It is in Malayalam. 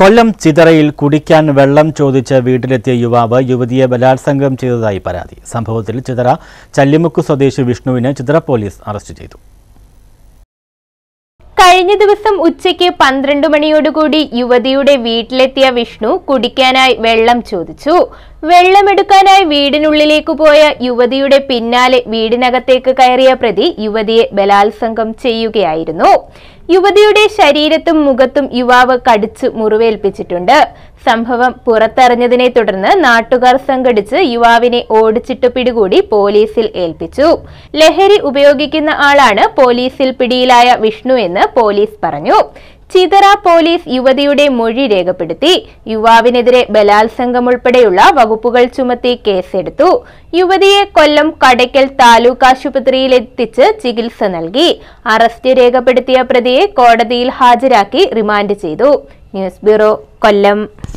കൊല്ലം ചിതറയിൽ കുടിക്കാൻ വെള്ളം ചോദിച്ച് വീട്ടിലെത്തിയ യുവാവ് യുവതിയെ ബലാത്സംഗം ചെയ്തതായി പരാതി സംഭവത്തിൽ ചിതറ ചല്ലിമുക്ക് സ്വദേശി വിഷ്ണുവിനെ ചിതറ പോലീസ് അറസ്റ്റ് ചെയ്തു കഴിഞ്ഞ ദിവസം ഉച്ചയ്ക്ക് പന്ത്രണ്ട് മണിയോടുകൂടി യുവതിയുടെ വീട്ടിലെത്തിയ വിഷ്ണു കുടിക്കാനായി വെള്ളം ചോദിച്ചു വെള്ളമെടുക്കാനായി വീടിനുള്ളിലേക്ക് പോയ യുവതിയുടെ പിന്നാലെ വീടിനകത്തേക്ക് കയറിയ പ്രതി യുവതിയെ ബലാത്സംഗം ചെയ്യുകയായിരുന്നു യുവതിയുടെ ശരീരത്തും മുഖത്തും യുവാവ് കടിച്ച് മുറിവേൽപ്പിച്ചിട്ടുണ്ട് സംഭവം പുറത്തറിഞ്ഞതിനെ തുടർന്ന് നാട്ടുകാർ സംഘടിച്ച് യുവാവിനെ ഓടിച്ചിട്ട് പിടികൂടി പോലീസിൽ ഏൽപ്പിച്ചു ലഹരി ഉപയോഗിക്കുന്ന ആളാണ് പോലീസിൽ പിടിയിലായ വിഷ്ണു എന്ന് പോലീസ് പറഞ്ഞു ചിതറ പോലീസ് യുവതിയുടെ മൊഴി രേഖപ്പെടുത്തി യുവാവിനെതിരെ ബലാത്സംഗം ഉൾപ്പെടെയുള്ള വകുപ്പുകൾ ചുമത്തി കേസെടുത്തു യുവതിയെ കൊല്ലം കടയ്ക്കൽ താലൂക്ക് ആശുപത്രിയിൽ എത്തിച്ച് ചികിത്സ നൽകി അറസ്റ്റ് രേഖപ്പെടുത്തിയ പ്രതിയെ കോടതിയിൽ ഹാജരാക്കി റിമാൻഡ് ചെയ്തു ന്യൂസ് ബ്യൂറോ കൊല്ലം